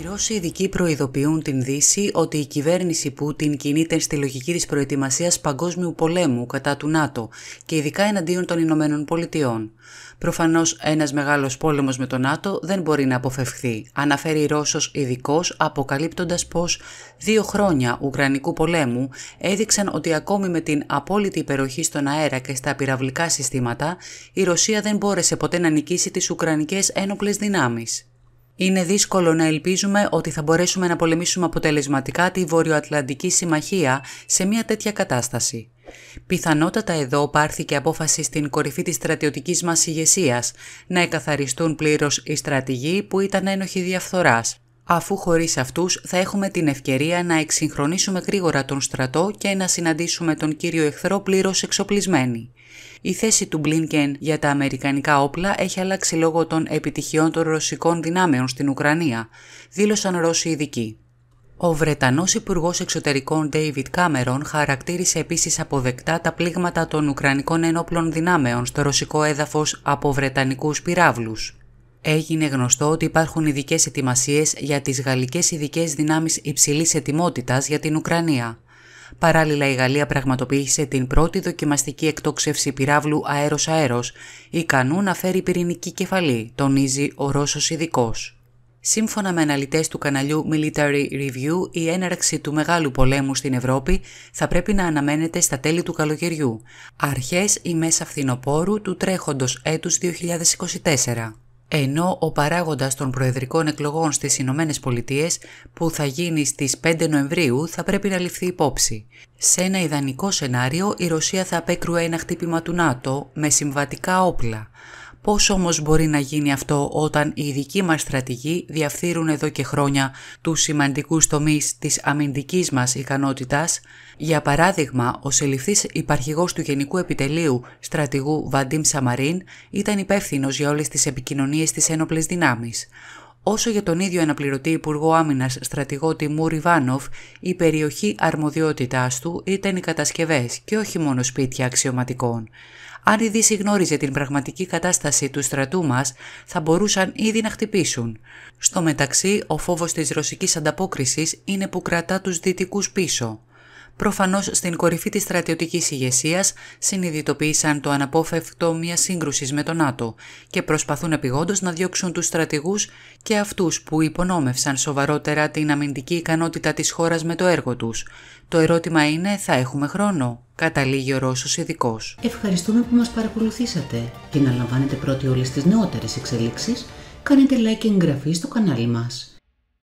Οι Ρώσοι ειδικοί προειδοποιούν την Δύση ότι η κυβέρνηση Πούτιν κινείται στη λογική της προετοιμασίας παγκόσμιου πολέμου κατά του ΝΑΤΟ και ειδικά εναντίον των Ηνωμένων Πολιτειών. Προφανώς ένας μεγάλος πόλεμος με το ΝΑΤΟ δεν μπορεί να αποφευχθεί, αναφέρει Ρώσος ειδικός αποκαλύπτοντας πως δύο χρόνια Ουκρανικού πολέμου έδειξαν ότι ακόμη με την απόλυτη υπεροχή στον αέρα και στα πυραυλικά συστήματα, η Ρωσία δεν μπόρεσε ποτέ να νικήσει τις Ουκρανικές ένοπλες δυνάμεις. Είναι δύσκολο να ελπίζουμε ότι θα μπορέσουμε να πολεμήσουμε αποτελεσματικά τη Βορειοατλαντική Συμμαχία σε μια τέτοια κατάσταση. Πιθανότατα εδώ πάρθηκε απόφαση στην κορυφή της στρατιωτικής μας ηγεσίας να εκαθαριστούν πλήρως οι στρατηγοί που ήταν ένοχοι διαφθοράς, αφού χωρίς αυτούς θα έχουμε την ευκαιρία να εξυγχρονίσουμε γρήγορα τον στρατό και να συναντήσουμε τον κύριο εχθρό πλήρως εξοπλισμένοι. Η θέση του Μπλίνκεν για τα αμερικανικά όπλα έχει αλλάξει λόγω των επιτυχιών των ρωσικών δυνάμεων στην Ουκρανία, δήλωσαν Ρώσοι ειδικοί. Ο Βρετανός Υπουργός Εξωτερικών David Cameron χαρακτήρισε επίσης αποδεκτά τα πλήγματα των Ουκρανικών ενόπλων δυνάμεων στο ρωσικό έδαφος από βρετανικούς πυράβλους. Έγινε γνωστό ότι υπάρχουν ειδικές ετοιμασίες για τις γαλλικές ειδικές δυνάμεις υψηλής ετοιμότητας για την Ουκρανία. Παράλληλα, η Γαλλία πραγματοποίησε την πρώτη δοκιμαστική εκτόξευση πυράβλου αέρο-αέρο, ικανού να φέρει πυρηνική κεφαλή, τονίζει ο Ρώσος ειδικός. Σύμφωνα με αναλυτές του καναλιού Military Review, η έναρξη του μεγάλου πολέμου στην Ευρώπη θα πρέπει να αναμένεται στα τέλη του καλοκαιριού, αρχές ή μέσα φθινοπόρου του τρέχοντος έτους 2024 ενώ ο παράγοντας των προεδρικών εκλογών στις Ηνωμένες Πολιτείες που θα γίνει στις 5 Νοεμβρίου θα πρέπει να ληφθεί υπόψη. Σε ένα ιδανικό σενάριο η Ρωσία θα απέκρουε ένα χτύπημα του ΝΑΤΟ με συμβατικά όπλα. Πώς όμως μπορεί να γίνει αυτό όταν οι ειδικοί μας στρατηγοί διαφθείρουν εδώ και χρόνια τους σημαντικούς τομείς της αμυντικής μας ικανότητας. Για παράδειγμα, ο συλληφθής υπαρχηγός του Γενικού Επιτελείου στρατηγού Βαντίμ Σαμαρίν ήταν υπεύθυνος για όλες τις επικοινωνίες της ένοπλες δυνάμεις όσο για τον ίδιο αναπληρωτή Υπουργό Άμυνας στρατηγό Τιμού Ριβάνοφ, η περιοχή αρμοδιότητάς του ήταν οι κατασκευές και όχι μόνο σπίτια αξιωματικών. Αν η Δύση γνώριζε την πραγματική κατάσταση του στρατού μας, θα μπορούσαν ήδη να χτυπήσουν. Στο μεταξύ, ο φόβος της ρωσικής ανταπόκρισης είναι που κρατά τους δυτικούς πίσω. Προφανώς στην κορυφή της στρατιωτικής ηγεσίας συνειδητοποίησαν το αναπόφευκτο μια σύγκρουσης με τον ΝΑΤΟ και προσπαθούν επιγόντως να διώξουν τους στρατηγούς και αυτούς που υπονόμευσαν σοβαρότερα την αμυντική ικανότητα της χώρας με το έργο τους. Το ερώτημα είναι θα έχουμε χρόνο, καταλήγει ο Ρώσος ειδικός. Ευχαριστούμε που μας παρακολουθήσατε και να λαμβάνετε πρώτοι όλες τις νεότερες εξελίξεις κάνετε like και εγγραφή στο κανάλι μας.